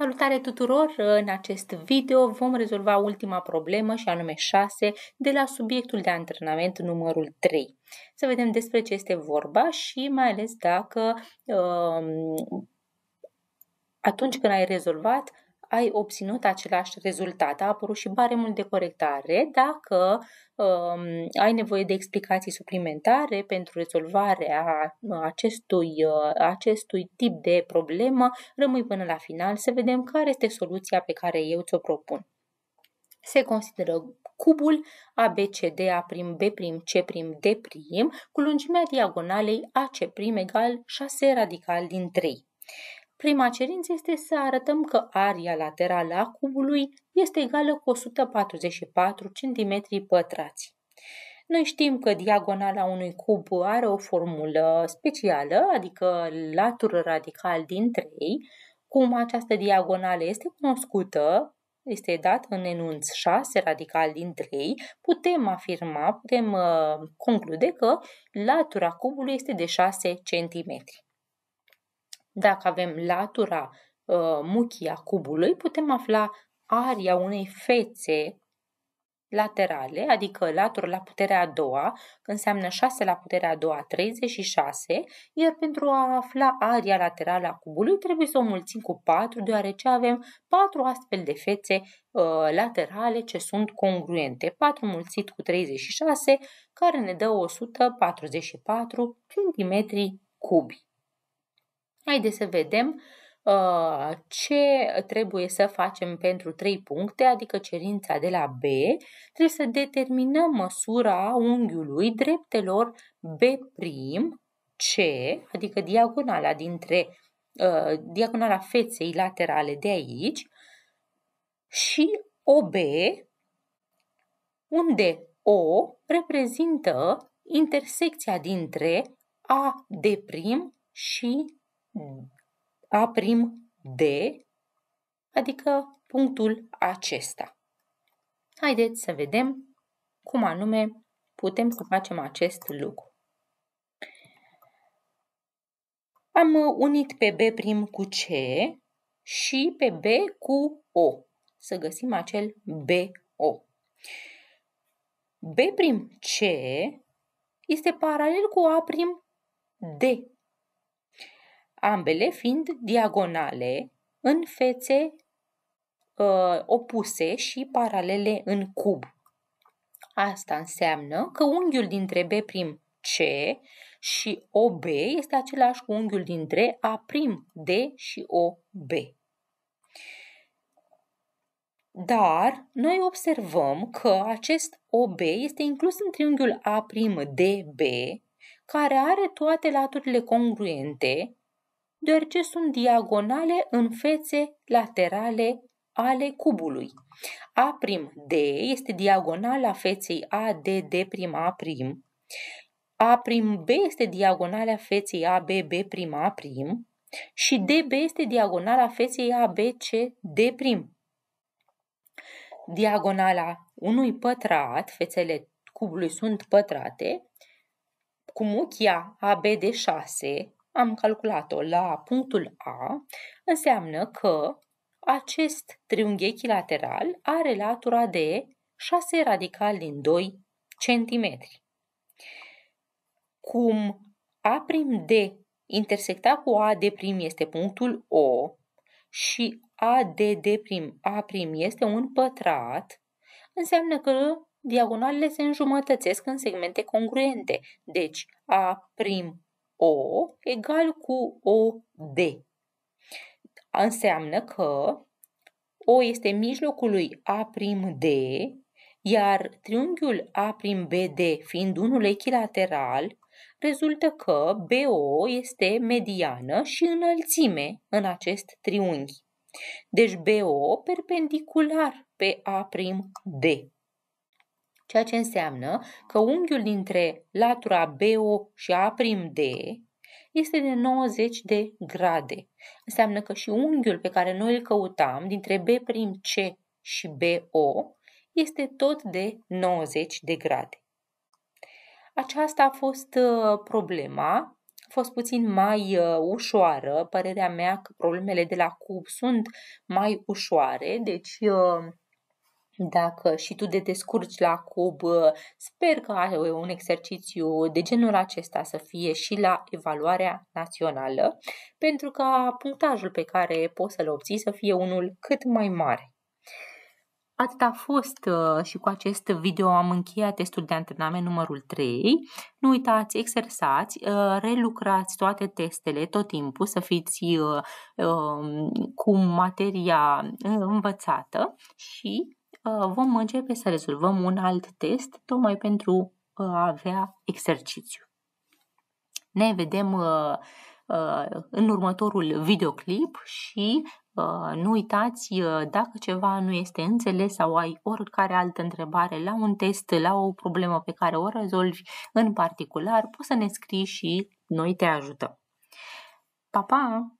Salutare tuturor! În acest video vom rezolva ultima problemă și anume 6 de la subiectul de antrenament numărul 3. Să vedem despre ce este vorba și mai ales dacă um, atunci când ai rezolvat ai obținut același rezultat. A apărut și baremul de corectare dacă um, ai nevoie de explicații suplimentare pentru rezolvarea acestui, uh, acestui tip de problemă. Rămâi până la final să vedem care este soluția pe care eu ți-o propun. Se consideră cubul ABCD A prim B prim C prim D prim cu lungimea diagonalei AC prim egal 6 radical din 3. Prima cerință este să arătăm că aria laterală a cubului este egală cu 144 cm pătrați. Noi știm că diagonala unui cub are o formulă specială, adică latură radical din 3. Cum această diagonală este cunoscută, este dat în enunț 6 radical din 3, putem afirma, putem uh, conclude că latura cubului este de 6 cm. Dacă avem latura uh, ă, muchii a cubului, putem afla aria unei fețe laterale, adică latura la puterea a doua, înseamnă 6 la puterea a doua, 36, iar pentru a afla aria laterală a cubului trebuie să o mulțim cu 4, deoarece avem 4 astfel de fețe uh, laterale ce sunt congruente. 4 mulțit cu 36, care ne dă 144 cm cubi. Haideți să vedem uh, ce trebuie să facem pentru 3 puncte, adică cerința de la B. Trebuie să determinăm măsura unghiului dreptelor B' C, adică diagonala dintre uh, diagonala feței laterale de aici și OB, unde O reprezintă intersecția dintre A de prim și a prim D, adică punctul acesta. Haideți să vedem cum anume putem să facem acest lucru. Am unit pe B prim cu C și pe B cu O. Să găsim acel BO. B prim C este paralel cu A prim D ambele fiind diagonale în fețe uh, opuse și paralele în cub. Asta înseamnă că unghiul dintre B prim C și OB este același cu unghiul dintre A prim D și OB. Dar noi observăm că acest OB este inclus în triunghiul A prim DB, care are toate laturile congruente deoarece sunt diagonale în fețe laterale ale cubului. A'D este diagonala feței prim A'B este diagonala feței prim și DB este diagonala feței ABCD'. Diagonala unui pătrat, fețele cubului sunt pătrate, cu muchia de 6 am calculat-o la punctul A, înseamnă că acest triunghi echilateral are latura de 6 radical din 2 cm. Cum A' prim D intersecta cu A de prim este punctul O și A de D prim A prim este un pătrat, înseamnă că diagonalele se înjumătățesc în segmente congruente. Deci A prim o egal cu O D, Înseamnă că O este mijlocul lui D, iar triunghiul A prim D fiind unul echilateral, rezultă că BO este mediană și înălțime în acest triunghi. Deci BO perpendicular pe A prim D ceea ce înseamnă că unghiul dintre latura BO și A'D este de 90 de grade. Înseamnă că și unghiul pe care noi îl căutam dintre B'C și BO este tot de 90 de grade. Aceasta a fost ă, problema, a fost puțin mai ă, ușoară, părerea mea că problemele de la cub sunt mai ușoare, deci ă, dacă și tu te descurci la cub, ă, sper că un exercițiu de genul acesta să fie și la evaluarea națională, pentru ca punctajul pe care poți să-l obții să fie unul cât mai mare. Atât a fost ă, și cu acest video am încheiat testul de antrenament numărul 3. Nu uitați, exersați, ă, relucrați toate testele tot timpul, să fiți cu materia învățată și Uh, vom începe să rezolvăm un alt test, tocmai pentru uh, a avea exercițiu. Ne vedem uh, în următorul videoclip și nu uitați dacă ceva nu este înțeles sau ai oricare altă întrebare la un test, la o problemă pe care o rezolvi în particular, poți să ne scrii și noi te ajutăm. Pa, pa!